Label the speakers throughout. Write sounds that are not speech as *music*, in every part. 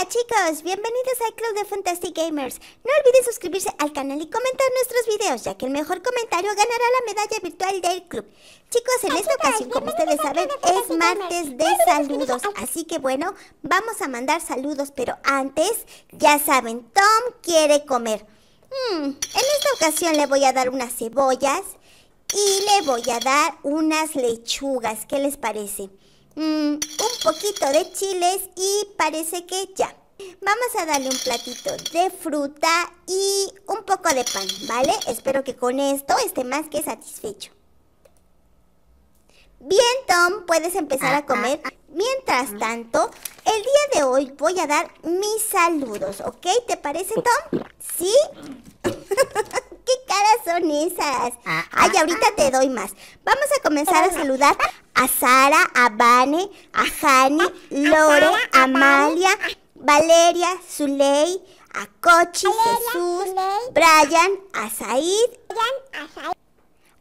Speaker 1: Hola chicos, bienvenidos al Club de Fantastic Gamers. No olviden suscribirse al canal y comentar nuestros videos, ya que el mejor comentario ganará la medalla virtual del club. Chicos, en esta ocasión, como ustedes saben, es martes de saludos. Así que bueno, vamos a mandar saludos, pero antes, ya saben, Tom quiere comer. Hmm, en esta ocasión le voy a dar unas cebollas y le voy a dar unas lechugas. ¿Qué les parece? Mm, un poquito de chiles y parece que ya. Vamos a darle un platito de fruta y un poco de pan, ¿vale? Espero que con esto esté más que satisfecho. Bien, Tom, puedes empezar a comer. Ah, ah, ah. Mientras tanto, el día de hoy voy a dar mis saludos, ¿ok? ¿Te parece, oh. Tom? ¿Sí? *laughs* ¿Qué caras son esas? Ay, ahorita te doy más. Vamos a comenzar a saludar a Sara, a Vane, a Jani, Lore, Amalia, Valeria, Zuley, a Cochi, Jesús, Brian, a Said,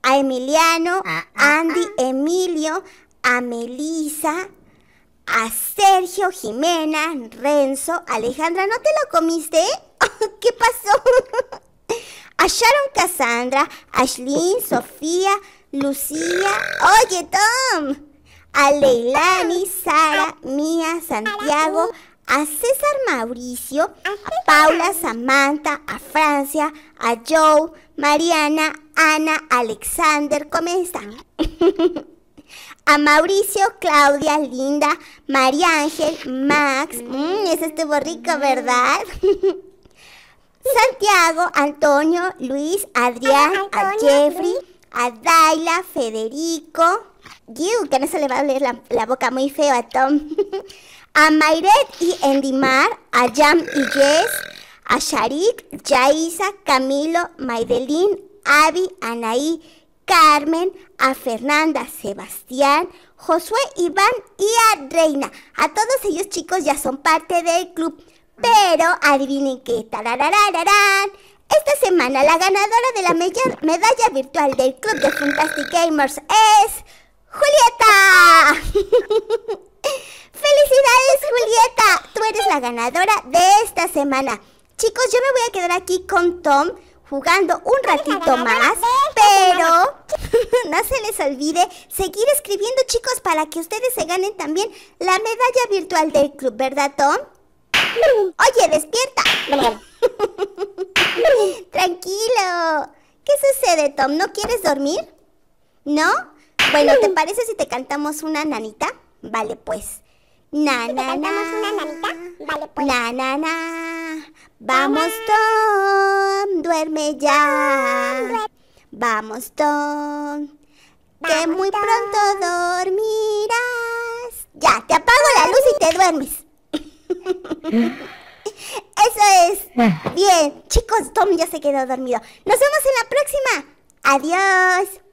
Speaker 1: a Emiliano, ah, ah, a Andy, ah. Emilio, a Melisa, a Sergio, Jimena, Renzo, Alejandra, ¿no te lo comiste? *laughs* ¿Qué pasó? *laughs* Sharon Cassandra, Ashlyn, Sofía, Lucía, oye Tom, a Leilani, Sara, Mía, Santiago, a César Mauricio, a Paula, Samantha, a Francia, a Joe, Mariana, Ana, Alexander, ¿cómo están? *laughs* a Mauricio, Claudia, Linda, María Ángel, Max, mmm, ese estuvo rico, ¿verdad? *laughs* Santiago, Antonio, Luis, Adrián, Jeffrey, a Daila, Federico, Gil, que no se le va a oler la, boca muy feo a Tom, *laughs* a Mayret y Endimar, a Jam y Jess, a Sharik, Yaisa, Camilo, Maidelín, Avi, Anaí, Carmen, a Fernanda, Sebastián, Josué, Iván y a Reina. A todos ellos chicos ya son parte del club. Pero adivinen qué, tarararararán. Esta semana la ganadora de la medalla virtual del Club de Fantastic Gamers es Julieta. *laughs* ¡Felicidades Julieta! Tú eres la ganadora de esta semana. Chicos, yo me voy a quedar aquí con Tom jugando un ratito más, pero *laughs* no se les olvide seguir escribiendo chicos para que ustedes se ganen también la medalla virtual del club, ¿verdad Tom? despierta. *laughs* Tranquilo. ¿Qué sucede, Tom? ¿No quieres dormir? ¿No? Bueno, ¿te parece si te cantamos una nanita? Vale, pues. Na, na, una nanita? Vale, pues. Na, Vamos, Tom, duerme ya. Vamos, Tom, que muy pronto dormirás. Ya, te apago la luz y te duermes. *laughs* Eso es. Ah. Bien, chicos, Tom ya se quedó dormido. Nos vemos en la próxima. Adiós.